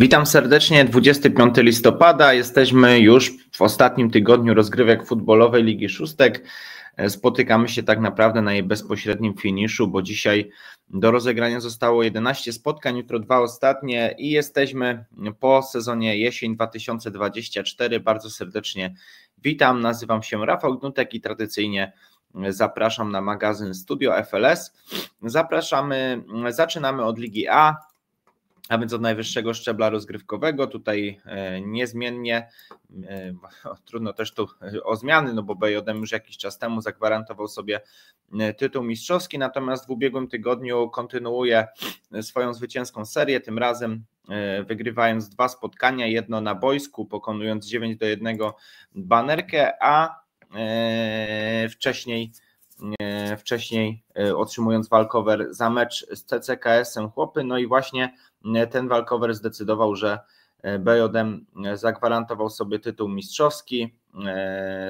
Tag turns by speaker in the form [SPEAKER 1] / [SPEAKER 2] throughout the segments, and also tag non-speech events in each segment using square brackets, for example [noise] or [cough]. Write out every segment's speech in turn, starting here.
[SPEAKER 1] Witam serdecznie, 25 listopada. Jesteśmy już w ostatnim tygodniu rozgrywek futbolowej Ligi Szóstek. E, spotykamy się tak naprawdę na jej bezpośrednim finiszu, bo dzisiaj do rozegrania zostało 11 spotkań, jutro dwa ostatnie i jesteśmy po sezonie jesień 2024. Bardzo serdecznie witam. Nazywam się Rafał Gnutek i tradycyjnie zapraszam na magazyn Studio FLS. Zapraszamy, zaczynamy od Ligi A a więc od najwyższego szczebla rozgrywkowego, tutaj e, niezmiennie, e, [laughs] trudno też tu e, o zmiany, no bo BJM już jakiś czas temu zagwarantował sobie tytuł mistrzowski, natomiast w ubiegłym tygodniu kontynuuje swoją zwycięską serię, tym razem wygrywając dwa spotkania, jedno na boisku, pokonując 9 do 1 banerkę, a wcześniej E, wcześniej, e, otrzymując walkover za mecz z CCKS-em chłopy. No i właśnie e, ten walkover zdecydował, że Bejodem zagwarantował sobie tytuł mistrzowski.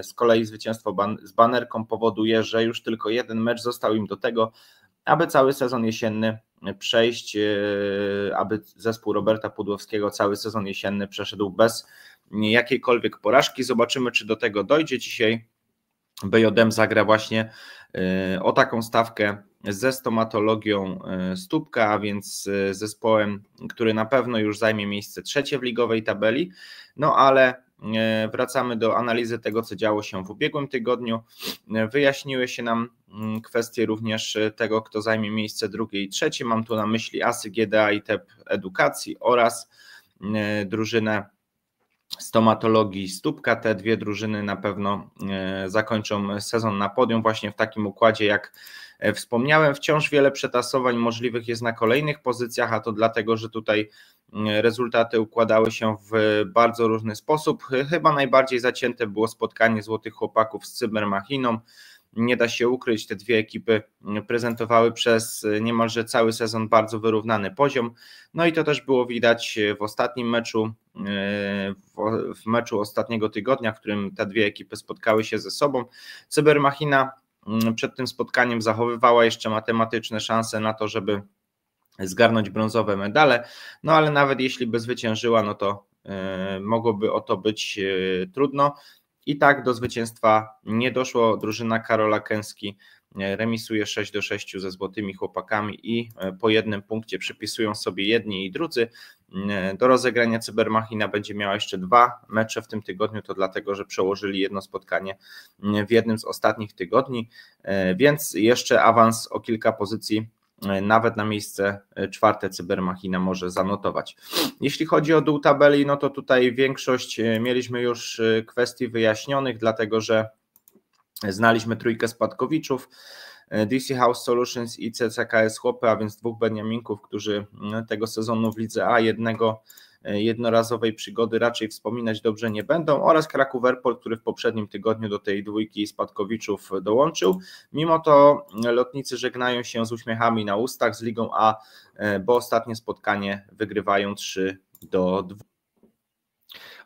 [SPEAKER 1] Z kolei zwycięstwo z banerką powoduje, że już tylko jeden mecz został im do tego, aby cały sezon jesienny przejść, aby zespół Roberta Pudłowskiego cały sezon jesienny przeszedł bez jakiejkolwiek porażki. Zobaczymy, czy do tego dojdzie dzisiaj. BJM zagra właśnie E, o taką stawkę ze stomatologią e, Stópka, a więc e, zespołem, który na pewno już zajmie miejsce trzecie w ligowej tabeli. No ale wracamy do analizy tego, co działo się w ubiegłym tygodniu. Wyjaśniły się nam mm, kwestie również tego, kto zajmie miejsce drugie i trzecie. Mam tu na myśli ASY, GDA i TEP Edukacji oraz drużynę stomatologii stópka. Te dwie drużyny na pewno e, zakończą sezon na podium właśnie w takim układzie, jak e, wspomniałem. Wciąż wiele przetasowań możliwych jest na kolejnych pozycjach, a to dlatego, że tutaj e, rezultaty układały się w bardzo różny sposób. Chyba najbardziej zacięte było spotkanie Złotych Chłopaków z Cybermachiną. Nie da się ukryć, te dwie ekipy prezentowały przez niemalże cały sezon bardzo wyrównany poziom. No i to też było widać w ostatnim meczu w meczu ostatniego tygodnia, w którym te dwie ekipy spotkały się ze sobą. Cybermachina mm, przed tym spotkaniem zachowywała jeszcze matematyczne szanse na to, żeby zgarnąć brązowe medale, no ale nawet jeśli by zwyciężyła, no to e, mogłoby o to być e, trudno. I tak do zwycięstwa nie doszło. Drużyna Karola Kęski E, remisuje 6 do 6 ze złotymi chłopakami i e, po jednym punkcie przypisują sobie jedni i drudzy. E, do rozegrania Cybermachina będzie miała jeszcze dwa mecze w tym tygodniu, to dlatego, że przełożyli jedno spotkanie w jednym z ostatnich tygodni, więc jeszcze awans o kilka pozycji nawet na miejsce czwarte Cybermachina może zanotować. Jeśli chodzi o dół tabeli, no to tutaj większość mieliśmy już kwestii wyjaśnionych, dlatego że Znaliśmy trójkę spadkowiczów, e, DC House Solutions i CCKS Chłopy, a więc dwóch Beniaminków, którzy mm, tego sezonu w Lidze A jednego e, jednorazowej przygody raczej wspominać dobrze nie będą oraz Kraków Airport, który w poprzednim tygodniu do tej dwójki spadkowiczów dołączył. Mimo to e, lotnicy żegnają się z uśmiechami na ustach z Ligą A, bo ostatnie spotkanie wygrywają 3 do 2.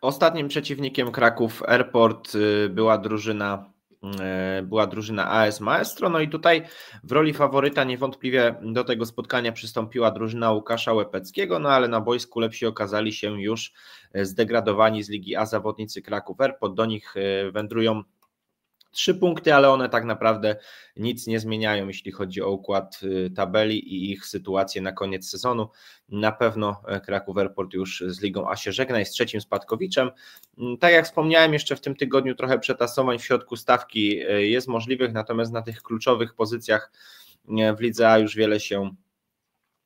[SPEAKER 1] Ostatnim przeciwnikiem Kraków Airport była drużyna E, była drużyna AS Maestro. No i tutaj w roli faworyta niewątpliwie do tego spotkania przystąpiła drużyna Łukasza Łepeckiego, no ale na boisku lepsi okazali się już zdegradowani z Ligi A zawodnicy Kraków R. Pod do nich e, wędrują trzy punkty, ale one tak naprawdę nic nie zmieniają, jeśli chodzi o układ y, tabeli i ich sytuację na koniec sezonu. Na pewno e, Kraków Airport już z Ligą A się żegna i z trzecim spadkowiczem. Mm, tak jak wspomniałem, jeszcze w tym tygodniu trochę przetasowań w środku stawki e, jest możliwych, natomiast na tych kluczowych pozycjach e, w Lidze A już wiele się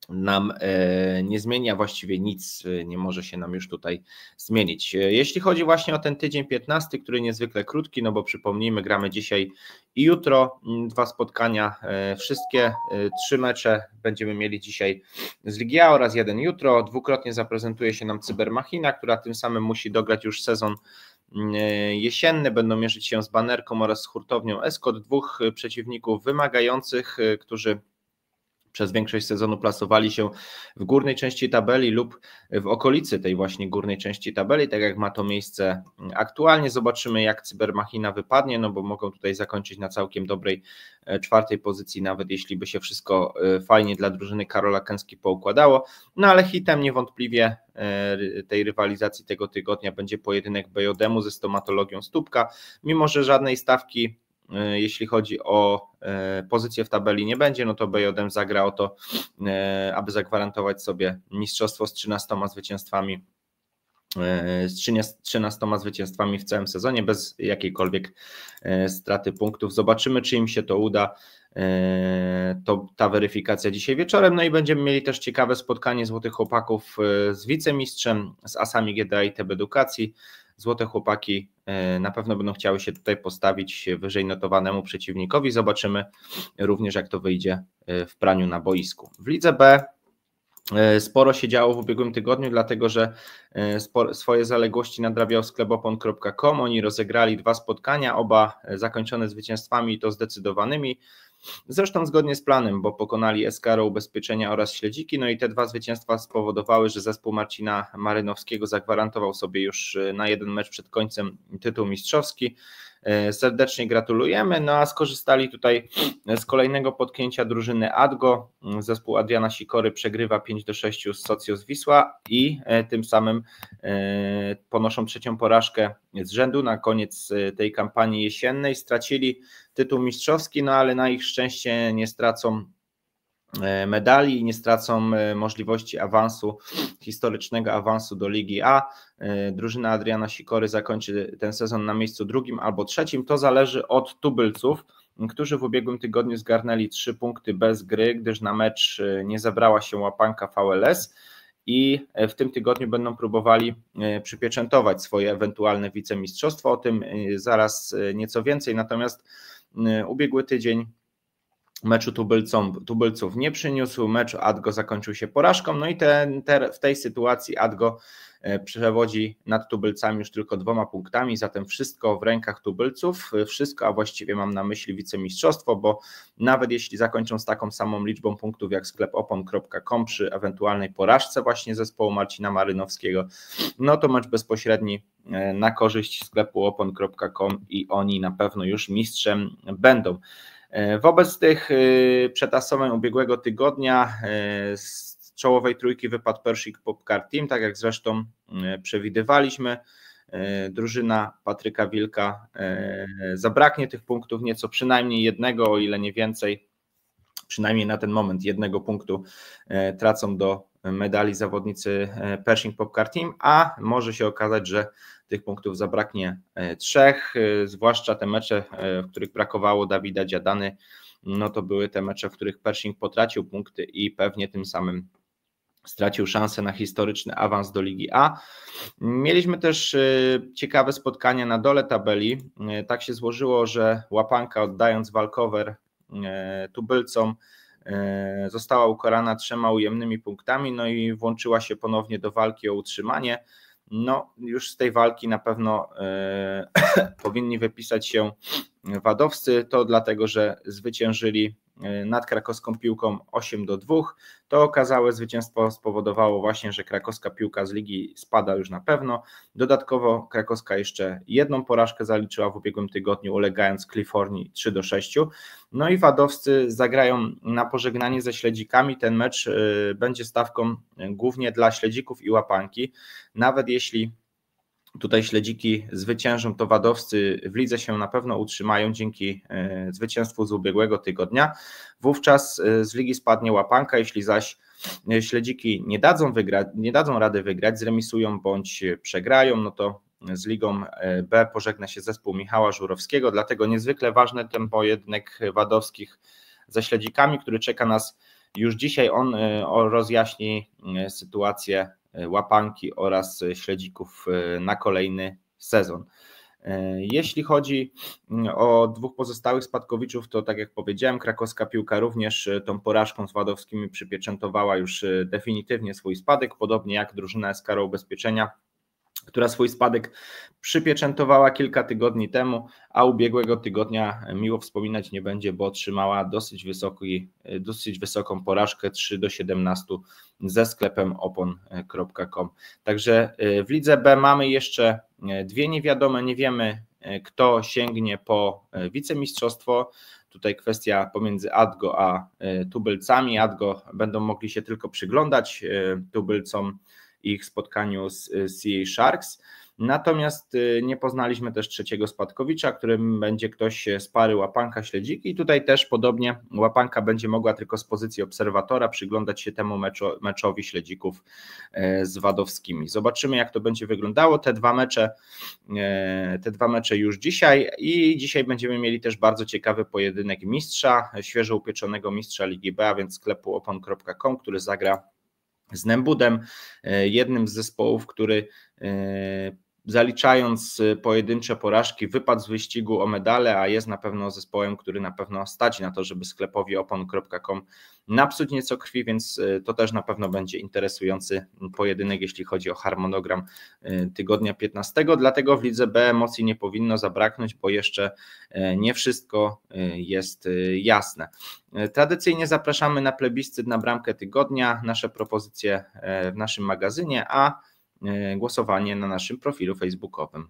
[SPEAKER 1] nam e, nie zmienia, właściwie nic e, nie może się nam już tutaj zmienić. E, jeśli chodzi właśnie o ten tydzień 15, który niezwykle krótki, no bo przypomnijmy, gramy dzisiaj i jutro mm, dwa spotkania, wszystkie trzy mecze będziemy mieli dzisiaj z Ligi oraz jeden jutro. Dwukrotnie zaprezentuje się nam Cybermachina, która tym samym musi dograć już sezon mm, jesienny. Będą mierzyć się z banerką oraz z hurtownią Escort, dwóch przeciwników wymagających, którzy przez większość sezonu plasowali się w górnej części tabeli lub w okolicy tej właśnie górnej części tabeli, tak jak ma to miejsce aktualnie. Zobaczymy, jak cybermachina wypadnie, no bo mogą tutaj zakończyć na całkiem dobrej e, czwartej pozycji, nawet jeśli by się wszystko e, fajnie dla drużyny Karola Kęski poukładało. No ale hitem niewątpliwie e, tej rywalizacji tego tygodnia będzie pojedynek BJD-mu ze stomatologią Stupka. Mimo, że żadnej stawki E, jeśli chodzi o e, pozycję w tabeli nie będzie, no to BJM zagra o to, e, aby zagwarantować sobie mistrzostwo z 13 zwycięstwami z 13 zwycięstwami w całym sezonie bez jakiejkolwiek straty punktów. Zobaczymy, czy im się to uda. To ta weryfikacja dzisiaj wieczorem. No i będziemy mieli też ciekawe spotkanie Złotych Chłopaków z wicemistrzem, z Asami GDA i TB Edukacji. Złote chłopaki e, na pewno będą chciały się tutaj postawić wyżej notowanemu przeciwnikowi. Zobaczymy również, jak to wyjdzie e, w praniu na boisku. W lidze B e, Sporo się działo w ubiegłym tygodniu, dlatego że swoje zaległości nadrabiał sklepopon.com. Oni rozegrali dwa spotkania, oba zakończone zwycięstwami i to zdecydowanymi. Zresztą zgodnie z planem, bo pokonali Eskaro Ubezpieczenia oraz Śledziki, no i te dwa zwycięstwa spowodowały, że zespół Marcina Marynowskiego zagwarantował sobie już e, na jeden mecz przed końcem tytuł mistrzowski. E, serdecznie gratulujemy. No a skorzystali tutaj z kolejnego potknięcia drużyny Adgo. Zespół Adriana Sikory przegrywa 5 do 6 z Socjus Wisła i e, tym samym e, ponoszą trzecią porażkę z rzędu na koniec tej kampanii jesiennej. Stracili tytuł mistrzowski, no ale na ich szczęście nie stracą E, medali i nie stracą e, możliwości awansu, historycznego awansu do Ligi A. E, drużyna Adriana Sikory zakończy ten sezon na miejscu drugim albo trzecim. To zależy od tubylców, którzy w ubiegłym tygodniu zgarnęli trzy punkty bez gry, gdyż na mecz nie zabrała się łapanka VLS i w tym tygodniu będą próbowali przypieczętować swoje ewentualne wicemistrzostwo. O tym zaraz nieco więcej. Natomiast ubiegły tydzień meczu tubylcom, tubylców nie przyniósł, mecz Adgo zakończył się porażką, no i ten, te, w tej sytuacji Adgo e, przewodzi nad tubylcami już tylko dwoma punktami, zatem wszystko w rękach tubylców, e, wszystko, a właściwie mam na myśli wicemistrzostwo, bo nawet jeśli zakończą z taką samą liczbą punktów jak sklep opon.com przy ewentualnej porażce właśnie zespołu Marcina Marynowskiego, no to mecz bezpośredni e, na korzyść sklepu opon.com i oni na pewno już mistrzem będą. E, wobec tych e, przetasowań ubiegłego tygodnia e, z czołowej trójki wypadł Persik Popcar Team, tak jak zresztą przewidywaliśmy. Drużyna Patryka Wilka zabraknie tych punktów nieco, przynajmniej jednego, o ile nie więcej, przynajmniej na ten moment jednego punktu tracą do medali zawodnicy e, Pershing Popcar Team, a może się okazać, że tych punktów zabraknie e, trzech, e, zwłaszcza te mecze, w których brakowało Dawida Dziadany, no to były te mecze, w których Pershing potracił punkty i pewnie tym samym stracił szansę na historyczny awans do Ligi A. Mieliśmy też ciekawe spotkania na dole tabeli. Tak się złożyło, że łapanka oddając walkover tubylcom E, została ukarana trzema ujemnymi punktami, no i włączyła się ponownie do walki o utrzymanie. No, już z tej walki na pewno e, [coughs] powinni wypisać się wadowscy. To dlatego, że zwyciężyli E, nad krakowską piłką 8 do 2. To okazałe zwycięstwo spowodowało właśnie, że krakowska piłka z ligi spada już na pewno. Dodatkowo krakowska jeszcze jedną porażkę zaliczyła w ubiegłym tygodniu, ulegając Kalifornii 3 do 6. No i wadowscy zagrają na pożegnanie ze śledzikami. Ten mecz e, będzie stawką e, głównie dla śledzików i łapanki. Nawet jeśli Tutaj śledziki zwyciężą, to wadowscy w lidze się na pewno utrzymają dzięki e, zwycięstwu z ubiegłego tygodnia. Wówczas e, z ligi spadnie łapanka, jeśli zaś e, śledziki nie dadzą, nie dadzą rady wygrać, zremisują bądź przegrają, no to z Ligą B pożegna się zespół Michała Żurowskiego, dlatego niezwykle ważny ten pojedynek Wadowskich ze śledzikami, który czeka nas już dzisiaj. On rozjaśni sytuację E, łapanki oraz e, śledzików e, na kolejny sezon. Jeśli chodzi mm, o dwóch pozostałych spadkowiczów, to tak jak powiedziałem, krakowska piłka również tą porażką z Wadowskimi przypieczętowała już definitywnie swój spadek, podobnie jak drużyna SKR Ubezpieczenia która swój spadek przypieczętowała kilka tygodni temu, a ubiegłego tygodnia miło wspominać nie będzie, bo otrzymała dosyć, wysoki, dosyć wysoką porażkę 3 do 17 ze sklepem opon.com. Także y, w lidze B mamy jeszcze y, dwie niewiadome, nie wiemy y, kto sięgnie po wicemistrzostwo. Tutaj kwestia pomiędzy Adgo a Tubylcami. Adgo będą mogli się tylko przyglądać Tubylcom ich spotkaniu z CA Sharks. Natomiast y, nie poznaliśmy też trzeciego spadkowicza, którym będzie ktoś e, z pary łapanka śledziki. I tutaj też podobnie łapanka będzie mogła tylko z pozycji obserwatora przyglądać się temu meczo, meczowi śledzików e, z Wadowskimi. Zobaczymy, jak to będzie wyglądało. Te dwa mecze, e, te dwa mecze już dzisiaj i dzisiaj będziemy mieli też bardzo ciekawy pojedynek mistrza, świeżo upieczonego mistrza Ligi B, a więc sklepu opon.com, który zagra z Nembudem, e, jednym z zespołów, który e, zaliczając y, pojedyncze porażki, wypadł z wyścigu o medale, a jest na pewno zespołem, który na pewno stać na to, żeby sklepowi opon.com napsuć nieco krwi, więc y, to też na pewno będzie interesujący pojedynek, jeśli chodzi o harmonogram y, tygodnia 15. Dlatego w lidze B emocji nie powinno zabraknąć, bo jeszcze e, nie wszystko jest jasne. E, tradycyjnie zapraszamy na plebiscyt na bramkę tygodnia, nasze propozycje e, w naszym magazynie, a E, głosowanie na naszym profilu facebookowym.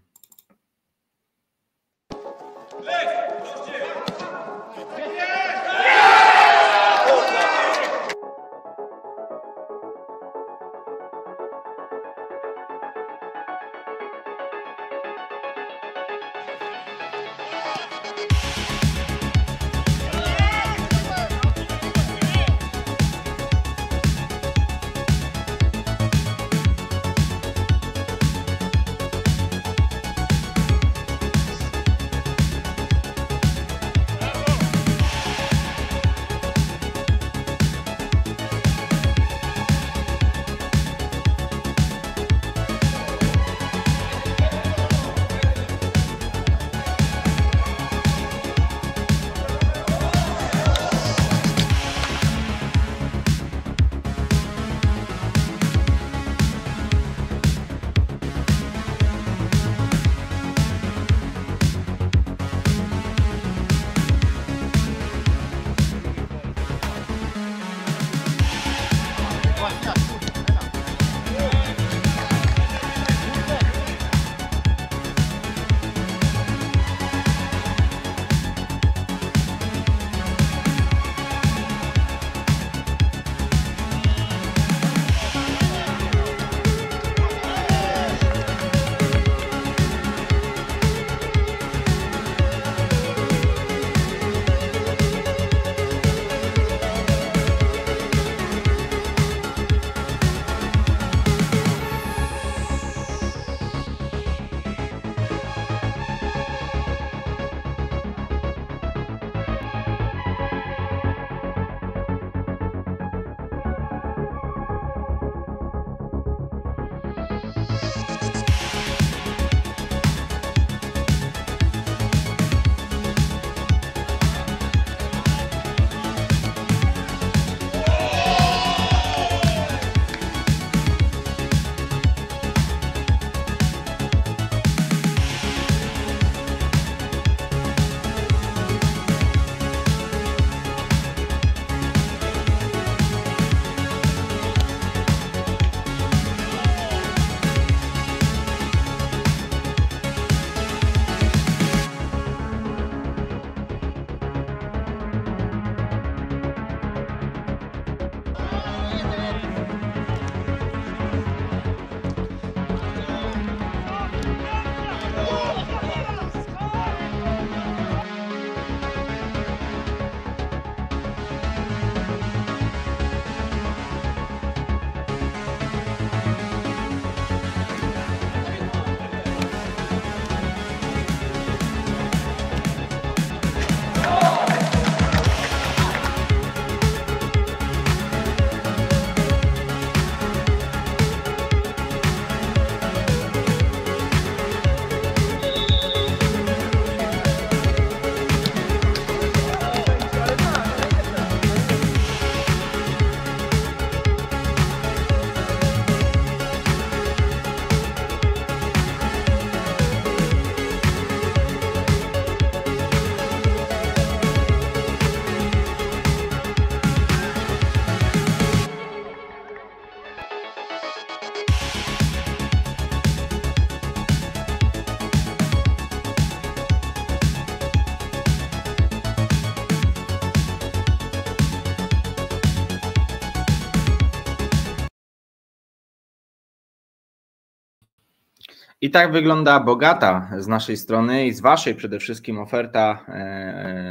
[SPEAKER 1] I tak wygląda bogata z naszej strony i z Waszej przede wszystkim oferta, e,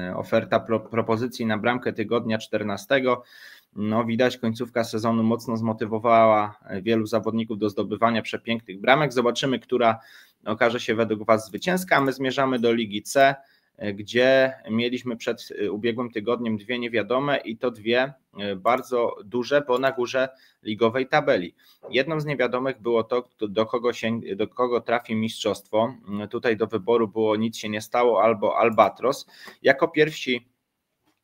[SPEAKER 1] e, oferta pro, propozycji na bramkę tygodnia 14. No, widać, końcówka sezonu mocno zmotywowała e, wielu zawodników do zdobywania przepięknych bramek. Zobaczymy, która okaże się według Was zwycięska. My zmierzamy do Ligi C. E, gdzie mieliśmy przed e, ubiegłym tygodniem dwie niewiadome i to dwie e, bardzo duże, bo na górze ligowej tabeli. Jedną z niewiadomych było to, do kogo, się, do kogo trafi mistrzostwo. Mm, tutaj do wyboru było nic się nie stało albo Albatros. Jako pierwsi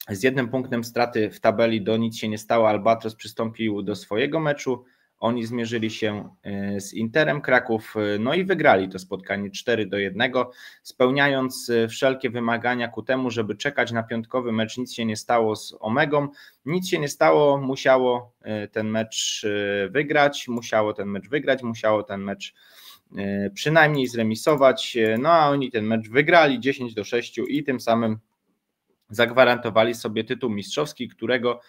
[SPEAKER 1] z jednym punktem straty w tabeli do nic się nie stało, Albatros przystąpił do swojego meczu. Oni zmierzyli się e, z Interem Kraków, e, no i wygrali to spotkanie 4 do 1, spełniając e, wszelkie wymagania ku temu, żeby czekać na piątkowy mecz. Nic się nie stało z Omegą, nic się nie stało, musiało ten mecz wygrać, musiało ten mecz wygrać, musiało ten mecz przynajmniej zremisować. No a oni ten mecz wygrali 10 do 6 i tym samym zagwarantowali sobie tytuł mistrzowski, którego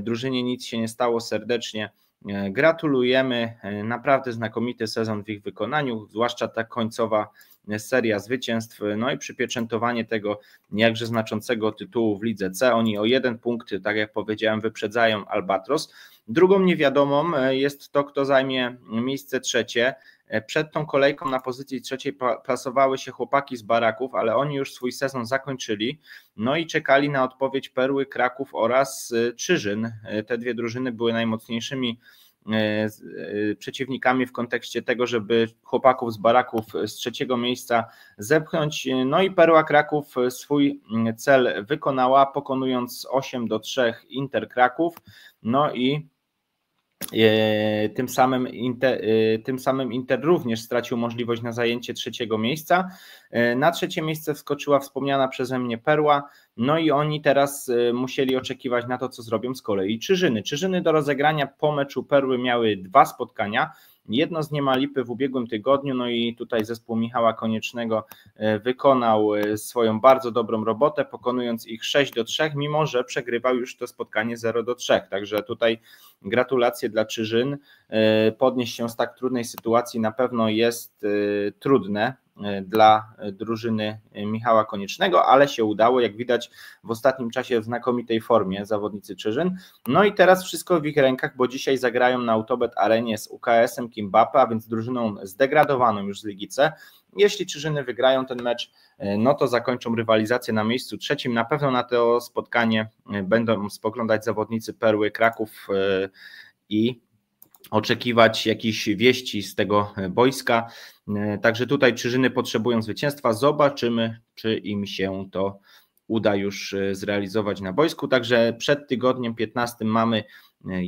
[SPEAKER 1] drużynie nic się nie stało serdecznie E, gratulujemy, e, naprawdę znakomity sezon w ich wykonaniu, zwłaszcza ta końcowa e, seria zwycięstw, no i przypieczętowanie tego jakże znaczącego tytułu w lidze C. Oni o jeden punkt, tak jak powiedziałem, wyprzedzają Albatros. Drugą niewiadomą jest to, kto zajmie miejsce trzecie. E, przed tą kolejką na pozycji trzeciej plasowały się chłopaki z baraków, ale oni już swój sezon zakończyli. No i czekali na odpowiedź Perły, Kraków oraz e, Czyżyn. E, te dwie drużyny były najmocniejszymi przeciwnikami w kontekście tego, żeby chłopaków z baraków z trzeciego miejsca zepchnąć. No i Perła Kraków swój mm, cel wykonała, pokonując 8 do 3 Inter Kraków. No i E, tym samym, Inter, e, tym samym Inter również stracił możliwość na zajęcie trzeciego miejsca. E, na trzecie miejsce wskoczyła wspomniana przeze mnie Perła, no i oni teraz musieli oczekiwać na to, co zrobią z kolei Czyżyny. Czyżyny do rozegrania po meczu Perły miały dwa spotkania. Jedno z niemalipy w ubiegłym tygodniu, no i tutaj zespół Michała Koniecznego e, wykonał e, swoją bardzo dobrą robotę, pokonując ich 6 do 3, mimo że przegrywał już to spotkanie 0 do 3. Także tutaj gratulacje dla Czyżyn. E, podnieść się z tak trudnej sytuacji na pewno jest trudne E, dla e, drużyny e, Michała Koniecznego, ale się udało, jak widać w ostatnim czasie w znakomitej formie zawodnicy Czyżyn. No i teraz wszystko w ich rękach, bo dzisiaj zagrają na Autobet Arenie z UKS-em Kimbapa, a więc drużyną zdegradowaną już z Ligice. Jeśli Czyżyny wygrają ten mecz, no to zakończą rywalizację na miejscu trzecim. Na pewno na to spotkanie będą spoglądać zawodnicy Perły Kraków i oczekiwać jakichś wieści z tego boiska. Także tutaj Czyżyny potrzebują zwycięstwa. Zobaczymy, czy im się to uda już e, zrealizować na boisku. Także przed tygodniem 15 mamy e,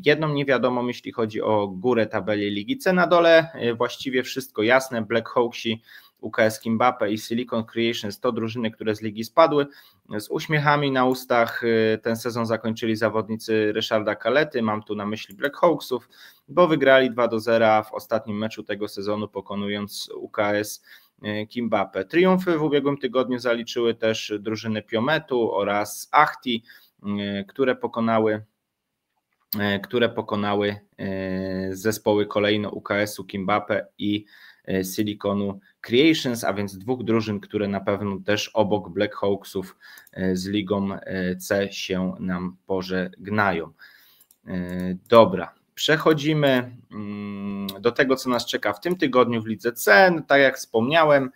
[SPEAKER 1] jedną niewiadomą, jeśli chodzi o górę tabeli ligi C. Na dole e, właściwie wszystko jasne. Black Hawksi UKS Kimbape i Silicon Creations to drużyny, które z ligi spadły. Z uśmiechami na ustach y, ten sezon zakończyli zawodnicy Ryszarda Kalety, mam tu na myśli Black Hawksów, bo wygrali 2 do 0 w ostatnim meczu tego sezonu, pokonując UKS y, Kimbape. Triumfy w ubiegłym tygodniu zaliczyły też drużyny Piometu oraz Achti, y, które pokonały które pokonały zespoły kolejno UKS-u Kimbape i E, Siliconu Creations, a więc dwóch drużyn, które na pewno też obok Black Hawksów e, z ligą e, C się nam pożegnają. Dobra, przechodzimy mm, do tego, co nas czeka w tym tygodniu w Lidze C. No, tak jak wspomniałem,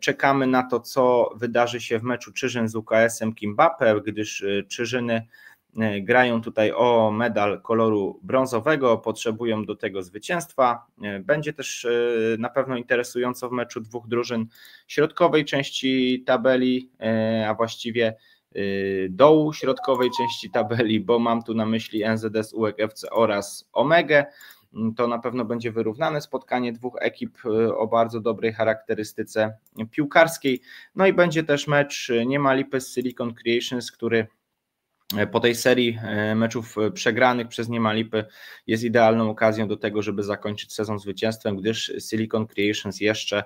[SPEAKER 1] czekamy na to, co wydarzy się w meczu Czyżyn z UKS-em Kimbape, gdyż Czyżyny E, grają tutaj o medal koloru brązowego, potrzebują do tego zwycięstwa. E, będzie też e, na pewno interesująco w meczu dwóch drużyn środkowej części tabeli, a właściwie dołu środkowej części tabeli, bo mam tu na myśli NZS UEFC oraz Omegę. Mm, to na pewno będzie wyrównane spotkanie dwóch ekip o bardzo dobrej charakterystyce piłkarskiej. No i będzie też mecz nie ma z Silicon Creations, który po tej serii e, meczów e, przegranych przez Niemalipy jest idealną okazją do tego, żeby zakończyć sezon zwycięstwem, gdyż Silicon Creations jeszcze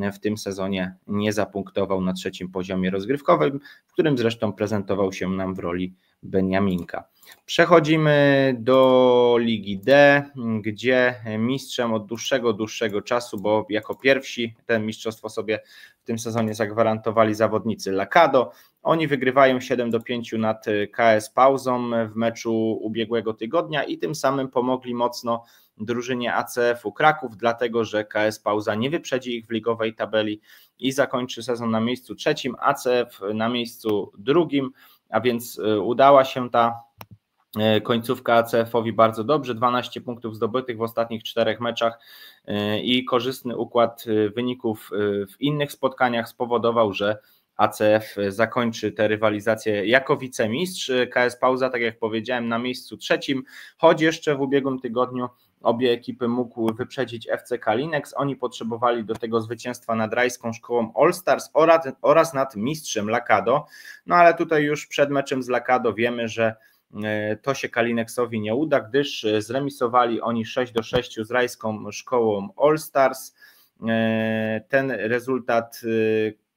[SPEAKER 1] e, w tym sezonie nie zapunktował na trzecim poziomie rozgrywkowym, w którym zresztą prezentował się nam w roli Beniaminka. Przechodzimy do Ligi D, gdzie mistrzem od dłuższego, dłuższego czasu, bo jako pierwsi ten mistrzostwo sobie w tym sezonie zagwarantowali zawodnicy Lakado. Oni wygrywają 7 do 5 nad KS Pauzą w meczu ubiegłego tygodnia i tym samym pomogli mocno drużynie ACF-u Kraków, dlatego że KS Pauza nie wyprzedzi ich w ligowej tabeli i zakończy sezon na miejscu trzecim, ACF na miejscu drugim, a więc y, udała się ta E, końcówka ACF-owi bardzo dobrze, 12 punktów zdobytych w ostatnich czterech meczach e, i korzystny układ e, wyników w innych spotkaniach spowodował, że ACF zakończy tę rywalizację jako wicemistrz. KS Pauza, tak jak powiedziałem, na miejscu trzecim, choć jeszcze w ubiegłym tygodniu obie ekipy mógł wyprzedzić FC Kalinex. Oni potrzebowali do tego zwycięstwa nad Rajską Szkołą All Stars oraz, oraz nad mistrzem Lakado. No ale tutaj już przed meczem z Lakado wiemy, że E, to się Kalineksowi nie uda, gdyż e, zremisowali oni 6 do 6 z rajską szkołą All Stars. E, ten rezultat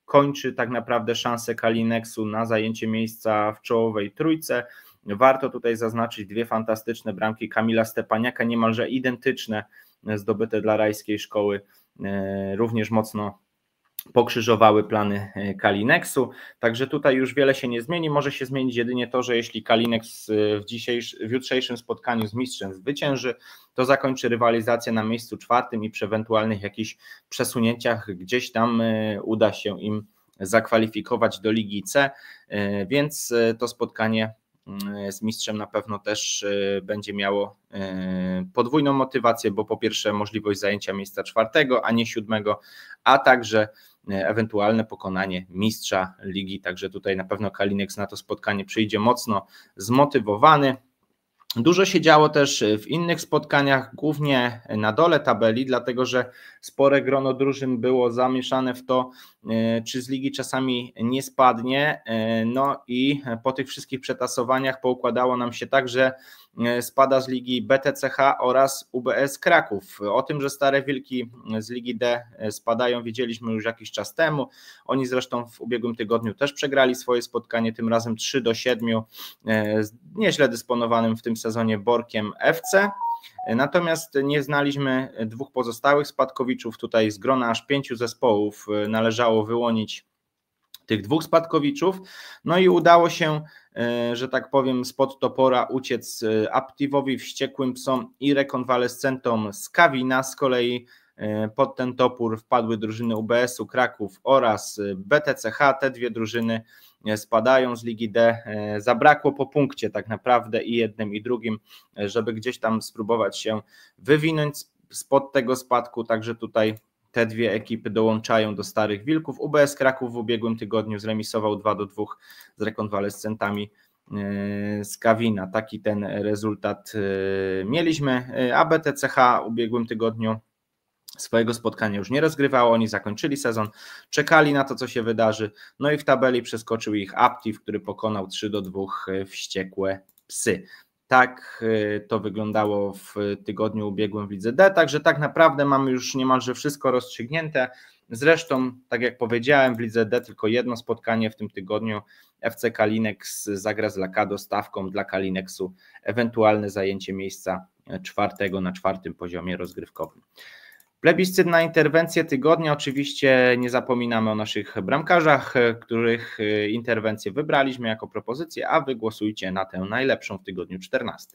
[SPEAKER 1] kończy tak naprawdę szansę Kalineksu na zajęcie miejsca w czołowej trójce. Warto tutaj zaznaczyć dwie fantastyczne bramki Kamila Stepaniaka, niemalże identyczne, zdobyte dla rajskiej szkoły, również mocno pokrzyżowały plany e, Kalinexu. Także tutaj już wiele się nie zmieni. Może się zmienić jedynie to, że jeśli Kalinex e, w, w jutrzejszym spotkaniu z mistrzem zwycięży, to zakończy rywalizację na miejscu czwartym i przy ewentualnych jakichś przesunięciach gdzieś tam e, uda się im zakwalifikować do Ligi C, więc to spotkanie E, z mistrzem na pewno też e, będzie miało e, podwójną motywację, bo po pierwsze możliwość zajęcia miejsca czwartego, a nie siódmego, a także ewentualne pokonanie mistrza ligi. Także tutaj na pewno Kalinex na to spotkanie przyjdzie mocno zmotywowany. Dużo się działo też e, w innych spotkaniach, głównie na dole tabeli, dlatego że spore grono drużyn było zamieszane w to, e, czy z ligi czasami nie spadnie. E, no i po tych wszystkich przetasowaniach poukładało nam się tak, że E, spada z ligi BTCH oraz UBS Kraków. O tym, że Stare Wilki z ligi D e, spadają, wiedzieliśmy już jakiś czas temu. Oni zresztą w ubiegłym tygodniu też przegrali swoje spotkanie, tym razem 3 do 7 e, z nieźle dysponowanym w tym sezonie Borkiem FC. Natomiast nie znaliśmy dwóch pozostałych spadkowiczów. Tutaj z grona aż pięciu zespołów należało wyłonić tych dwóch spadkowiczów. No i udało się, e, że tak powiem, spod topora uciec e, Aptivowi, wściekłym psom i rekonwalescentom z Kawina. Z kolei e, pod ten topór wpadły drużyny UBS-u Kraków oraz BTCH. Te dwie drużyny spadają z Ligi D. Zabrakło po punkcie tak naprawdę i jednym i drugim, żeby gdzieś tam spróbować się wywinąć spod tego spadku, także tutaj te dwie ekipy dołączają do Starych Wilków. UBS Kraków w ubiegłym tygodniu zremisował 2 do 2 z rekonwalescentami e, z Kawina. Taki ten rezultat e, mieliśmy. E, ABTCH w ubiegłym tygodniu swojego spotkania już nie rozgrywało, oni zakończyli sezon, czekali na to, co się wydarzy, no i w tabeli przeskoczył ich Aptiv, który pokonał 3 do 2 wściekłe psy. Tak y, to wyglądało w tygodniu ubiegłym w Lidze D, także tak naprawdę mamy już niemalże wszystko rozstrzygnięte. Zresztą, tak jak powiedziałem, w Lidze D tylko jedno spotkanie w tym tygodniu. FC Kalinex zagra z Lakado stawką dla Kalinexu, ewentualne zajęcie miejsca czwartego na czwartym poziomie rozgrywkowym. Plebiscyt na interwencję tygodnia. Oczywiście nie zapominamy o naszych bramkarzach, e, których e, interwencję wybraliśmy jako propozycję, a wy głosujcie na tę najlepszą w tygodniu 14.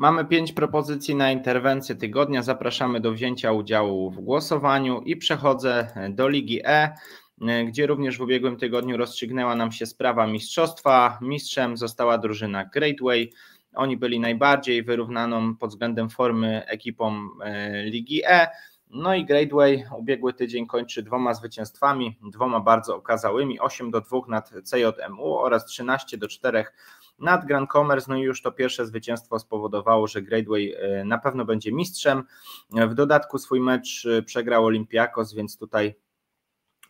[SPEAKER 1] Mamy pięć propozycji na interwencję tygodnia. Zapraszamy do wzięcia udziału w głosowaniu i przechodzę do Ligi E, gdzie również w ubiegłym tygodniu rozstrzygnęła nam się sprawa mistrzostwa. Mistrzem została drużyna Greatway. Oni byli najbardziej wyrównaną pod względem formy ekipą e, Ligi E. No i Gradeway ubiegły tydzień kończy dwoma zwycięstwami, dwoma bardzo okazałymi, 8 do 2 nad CJMU oraz 13 do 4 nad Grand Commerce. No i już to pierwsze zwycięstwo spowodowało, że Gradeway e, na pewno będzie mistrzem. W dodatku swój mecz e, przegrał Olympiakos, więc tutaj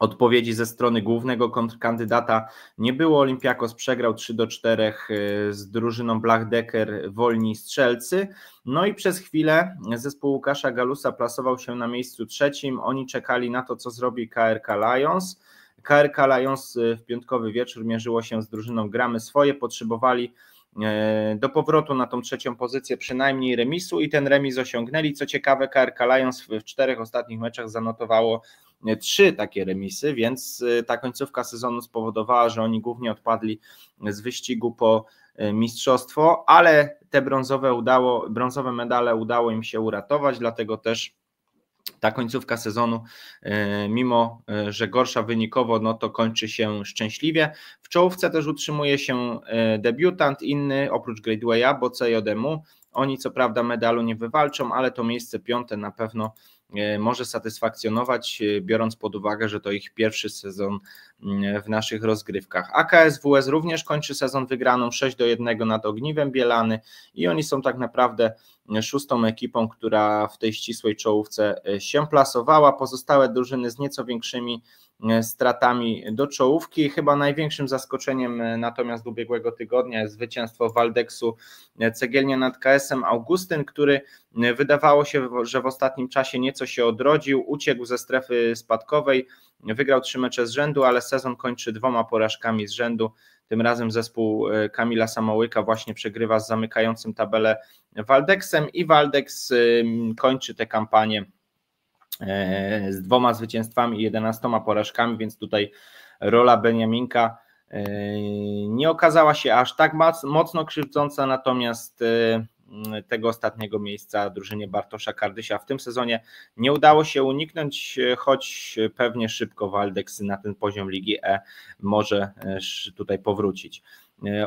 [SPEAKER 1] odpowiedzi ze strony głównego kontrkandydata nie było. Olimpiakos przegrał 3 do 4 y, z drużyną Decker wolni strzelcy. No i przez chwilę zespół Łukasza Galusa plasował się na miejscu trzecim. Oni czekali na to, co zrobi KRK Lions. KRK Lions y, w piątkowy wieczór mierzyło się z drużyną Gramy Swoje. Potrzebowali E, do powrotu na tą trzecią pozycję przynajmniej remisu i ten remis osiągnęli. Co ciekawe, KRK Lions w czterech ostatnich meczach zanotowało e, trzy takie remisy, więc e, ta końcówka sezonu spowodowała, że oni głównie odpadli z wyścigu po mistrzostwo, ale te brązowe, udało, brązowe medale udało im się uratować, dlatego też ta końcówka sezonu, e, mimo e, że gorsza wynikowo, no to kończy się szczęśliwie. W czołówce też utrzymuje się e, debiutant inny oprócz Gradewaya, bo CJMU. Oni co prawda medalu nie wywalczą, ale to miejsce piąte na pewno E, może satysfakcjonować, e, biorąc pod uwagę, że to ich pierwszy sezon mm, w naszych rozgrywkach. AKSWS również kończy sezon wygraną 6 do 1 nad Ogniwem Bielany i oni są tak naprawdę szóstą ekipą, która w tej ścisłej czołówce e, się plasowała. Pozostałe drużyny z nieco większymi E, stratami do czołówki. Chyba największym zaskoczeniem e, natomiast ubiegłego tygodnia jest zwycięstwo Waldeksu e, Cegielnia nad KS-em Augustyn, który wydawało się, że w ostatnim czasie nieco się odrodził, uciekł ze strefy spadkowej, wygrał trzy mecze z rzędu, ale sezon kończy dwoma porażkami z rzędu. Tym razem zespół Kamila Samołyka właśnie przegrywa z zamykającym tabelę Waldeksem i Waldeks kończy tę kampanię E, z dwoma zwycięstwami i 11 porażkami, więc tutaj rola Beniaminka e, nie okazała się aż tak mocno krzywdząca, natomiast e, tego ostatniego miejsca drużynie Bartosza Kardysia w tym sezonie nie udało się uniknąć, choć pewnie szybko Waldeks na ten poziom Ligi E może tutaj powrócić.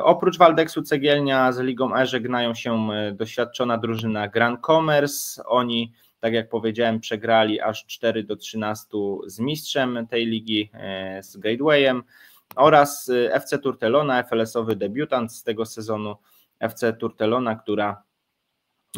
[SPEAKER 1] Oprócz Waldeksu Cegielnia z Ligą E żegnają się doświadczona drużyna Gran Commerce. Oni tak jak powiedziałem, przegrali aż 4 do 13 z mistrzem tej ligi, e, z Gatewayem oraz e, FC Turtelona, FLS-owy debiutant z tego sezonu FC Turtelona, która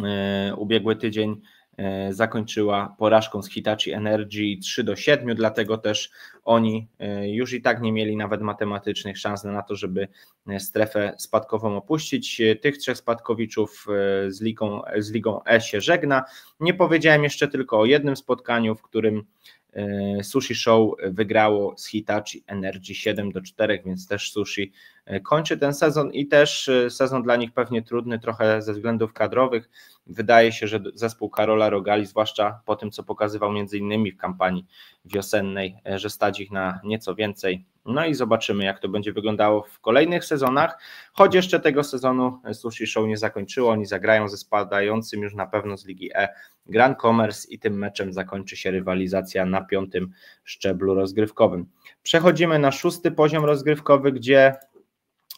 [SPEAKER 1] e, ubiegły tydzień E, zakończyła porażką z Hitachi Energy 3 do 7, dlatego też oni e, już i tak nie mieli nawet matematycznych szans na to, żeby e, strefę spadkową opuścić. Tych trzech spadkowiczów z ligą, z ligą E się żegna. Nie powiedziałem jeszcze tylko o jednym spotkaniu, w którym E, sushi Show wygrało z Hitachi Energy 7 do 4, więc też Sushi e, kończy ten sezon i też e, sezon dla nich pewnie trudny trochę ze względów kadrowych. Wydaje się, że zespół Karola Rogali, zwłaszcza po tym, co pokazywał między innymi w kampanii wiosennej, że stać ich na nieco więcej no i zobaczymy, jak to będzie wyglądało w kolejnych sezonach. Choć jeszcze tego sezonu Sushi Show nie zakończyło, oni zagrają ze spadającym już na pewno z Ligi E Grand Commerce i tym meczem zakończy się rywalizacja na piątym szczeblu rozgrywkowym. Przechodzimy na szósty poziom rozgrywkowy, gdzie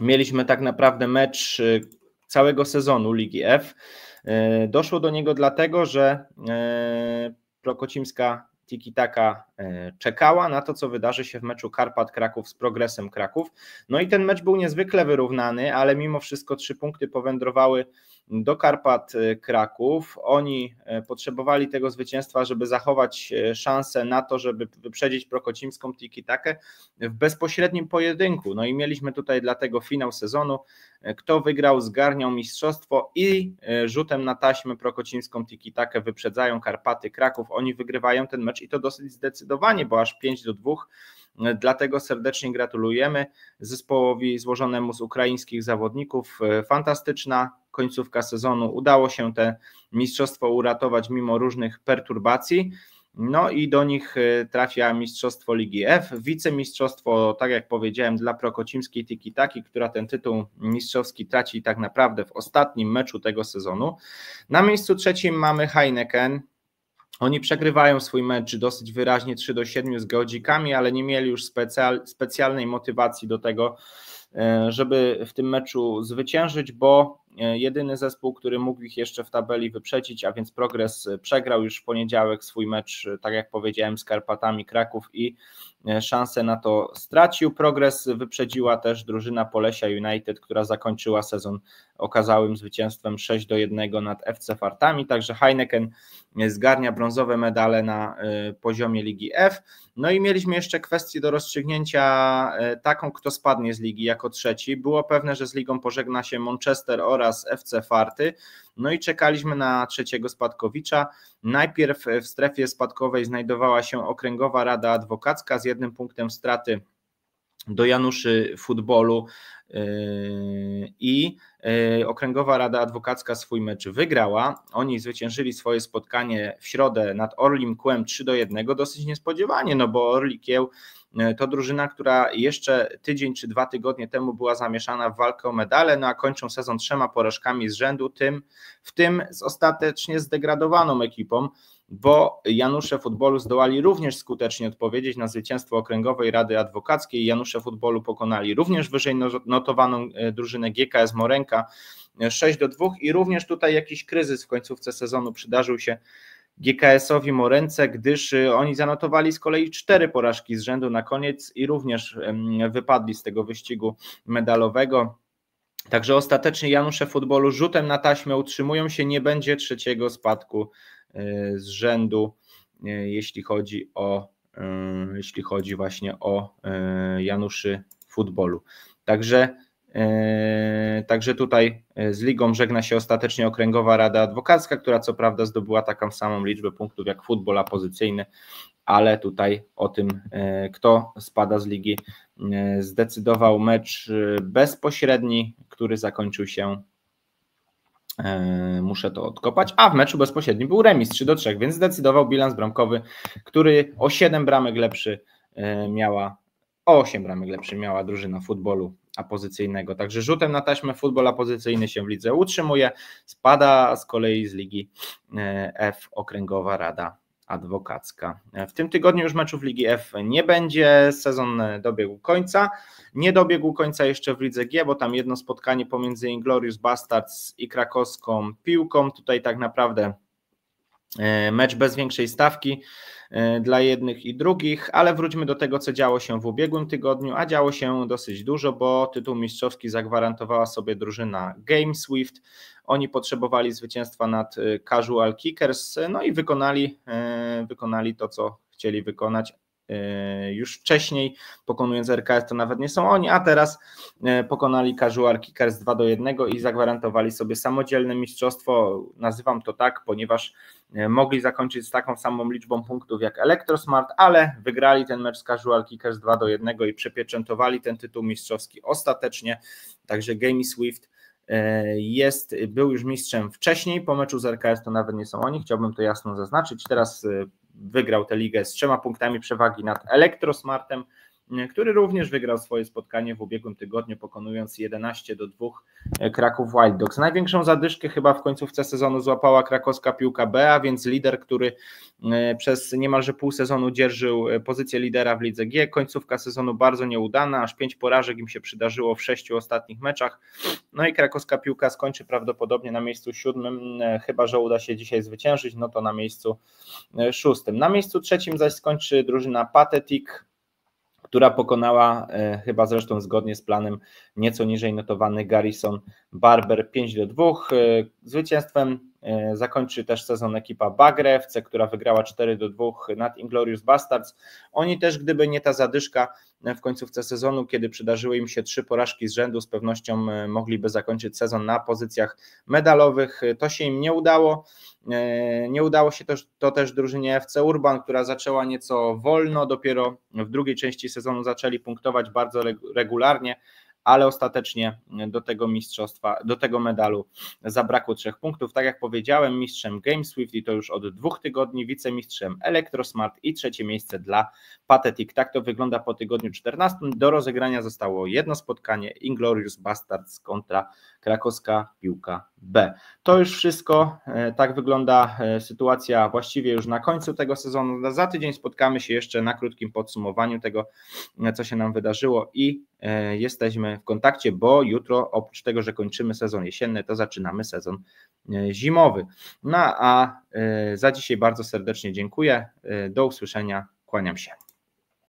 [SPEAKER 1] mieliśmy tak naprawdę mecz y, całego sezonu Ligi F. Y, doszło do niego dlatego, że y, Prokocimska tiki-taka e, czekała na to, co wydarzy się w meczu Karpat-Kraków z Progresem Kraków. No i ten mecz był niezwykle wyrównany, ale mimo wszystko trzy punkty powędrowały do Karpat e, Kraków. Oni e, potrzebowali tego zwycięstwa, żeby zachować e, szansę na to, żeby wyprzedzić prokocimską tiki-takę w bezpośrednim pojedynku. No i mieliśmy tutaj dlatego finał sezonu. Kto wygrał, zgarniał mistrzostwo i rzutem na taśmę prokocimską tiki-takę wyprzedzają Karpaty Kraków. Oni wygrywają ten mecz i to dosyć zdecydowanie, bo aż 5 do 2 Dlatego serdecznie gratulujemy zespołowi złożonemu z ukraińskich zawodników. E, fantastyczna końcówka sezonu. Udało się te mistrzostwo uratować mimo różnych perturbacji. No i do nich e, trafia Mistrzostwo Ligi F, wicemistrzostwo, tak jak powiedziałem, dla prokocimskiej Tiki-Taki, która ten tytuł mistrzowski traci tak naprawdę w ostatnim meczu tego sezonu. Na miejscu trzecim mamy Heineken, oni przegrywają swój mecz dosyć wyraźnie 3 do 7 z geodzikami, ale nie mieli już specjal, specjalnej motywacji do tego, e, żeby w tym meczu zwyciężyć, bo E, jedyny zespół, który mógł ich jeszcze w tabeli wyprzedzić, a więc Progres e, przegrał już w poniedziałek swój mecz, e, tak jak powiedziałem, z Karpatami Kraków i szansę na to stracił. Progres wyprzedziła też drużyna Polesia United, która zakończyła sezon okazałym zwycięstwem 6 do 1 nad FC Fartami, także Heineken zgarnia brązowe medale na poziomie Ligi F. No i mieliśmy jeszcze kwestię do rozstrzygnięcia taką, kto spadnie z ligi jako trzeci. Było pewne, że z ligą pożegna się Manchester oraz FC Farty. No i czekaliśmy na trzeciego spadkowicza. Najpierw w strefie spadkowej znajdowała się Okręgowa Rada Adwokacka z jednym punktem straty do Januszy Futbolu yy, i yy, Okręgowa Rada Adwokacka swój mecz wygrała. Oni zwyciężyli swoje spotkanie w środę nad Orlim Kłem 3 do 1, dosyć niespodziewanie, no bo Orlikieł Kieł E, to drużyna, która jeszcze tydzień czy dwa tygodnie temu była zamieszana w walkę o medale, no a kończą sezon trzema porażkami z rzędu, tym, w tym z ostatecznie zdegradowaną ekipą bo Janusze Futbolu zdołali również skutecznie odpowiedzieć na zwycięstwo Okręgowej Rady Adwokackiej. Janusze Futbolu pokonali również wyżej no, notowaną e, drużynę GKS Morenka 6 e, do 2 i również tutaj jakiś kryzys w końcówce sezonu przydarzył się GKS-owi Moręce, gdyż y, oni zanotowali z kolei cztery porażki z rzędu na koniec i również wypadli z tego wyścigu medalowego. Także ostatecznie Janusze futbolu rzutem na taśmę utrzymują się, nie będzie trzeciego spadku y, z rzędu, y, jeśli chodzi o jeśli chodzi właśnie o Januszy futbolu. Także Eee, także tutaj e, z ligą żegna się ostatecznie Okręgowa Rada Adwokacka, która co prawda zdobyła taką samą liczbę punktów jak futbola pozycyjny, ale tutaj o tym, e, kto spada z ligi, e, zdecydował mecz bezpośredni, który zakończył się. Muszę to odkopać. A w meczu bezpośrednim był remis 3 do 3, więc zdecydował bilans bramkowy, który o 7 bramek lepszy miała, o 8 bramek lepszy miała drużyna futbolu apozycyjnego. Także rzutem na taśmę futbol apozycyjny się w lidze utrzymuje, spada z kolei z ligi e, F Okręgowa Rada Adwokacka. W tym tygodniu już meczów Ligi F nie będzie, sezon dobiegł końca. Nie dobiegł końca jeszcze w Lidze G, bo tam jedno spotkanie pomiędzy Inglorious Bastards i krakowską piłką. Tutaj tak naprawdę E, mecz bez większej stawki e, dla jednych i drugich, ale wróćmy do tego, co działo się w ubiegłym tygodniu, a działo się dosyć dużo, bo tytuł mistrzowski zagwarantowała sobie drużyna Game Swift. Oni potrzebowali zwycięstwa nad e, Casual Kickers, no i wykonali, wykonali to, co chcieli wykonać, Y, już wcześniej, pokonując RKS to nawet nie są oni, a teraz y, pokonali Casual Kickers 2 do 1 i zagwarantowali sobie samodzielne mistrzostwo, nazywam to tak, ponieważ y, mogli zakończyć z taką samą liczbą punktów jak Electrosmart, ale wygrali ten mecz z Casual Kickers 2 do 1 i przepieczętowali ten tytuł mistrzowski ostatecznie, także Gamey Swift jest, był już mistrzem wcześniej, po meczu z RKS to nawet nie są oni, chciałbym to jasno zaznaczyć, teraz wygrał tę ligę z trzema punktami przewagi nad Elektrosmartem, który również wygrał swoje spotkanie w ubiegłym tygodniu, pokonując 11 do 2 Kraków Wild Dogs. Największą zadyszkę chyba w końcówce sezonu złapała krakowska piłka B, a więc lider, który e, przez niemalże pół sezonu dzierżył e, pozycję lidera w lidze G. Końcówka sezonu bardzo nieudana, aż pięć porażek im się przydarzyło w sześciu ostatnich meczach. No i krakowska piłka skończy prawdopodobnie na miejscu siódmym, e, chyba że uda się dzisiaj zwyciężyć, no to na miejscu szóstym. Na miejscu trzecim zaś skończy drużyna Patetik która pokonała e, chyba zresztą zgodnie z planem nieco niżej notowany Garrison Barber 5 do 2. E, zwycięstwem e, zakończy też sezon ekipa Bagrewce, która wygrała 4 do 2 nad Inglorious Bastards. Oni też, gdyby nie ta zadyszka, w końcówce sezonu, kiedy przydarzyły im się trzy porażki z rzędu, z pewnością e, mogliby zakończyć sezon na pozycjach medalowych. E, to się im nie udało. E, nie udało się to, to też drużynie FC Urban, która zaczęła nieco wolno, dopiero w drugiej części sezonu zaczęli punktować bardzo regularnie ale ostatecznie do tego mistrzostwa, do tego medalu zabrakło trzech punktów. Tak jak powiedziałem, mistrzem GameSwift i to już od dwóch tygodni, wicemistrzem Electrosmart i trzecie miejsce dla Pathetic. Tak to wygląda po tygodniu 14. Do rozegrania zostało jedno spotkanie Inglorious Bastards kontra krakowska piłka B. To już wszystko. E, tak wygląda e, sytuacja właściwie już na końcu tego sezonu. No, za tydzień spotkamy się jeszcze na krótkim podsumowaniu tego, e, co się nam wydarzyło i jesteśmy w kontakcie, bo jutro oprócz tego, że kończymy sezon jesienny, to zaczynamy sezon zimowy. No a za dzisiaj bardzo serdecznie dziękuję. Do usłyszenia. Kłaniam się.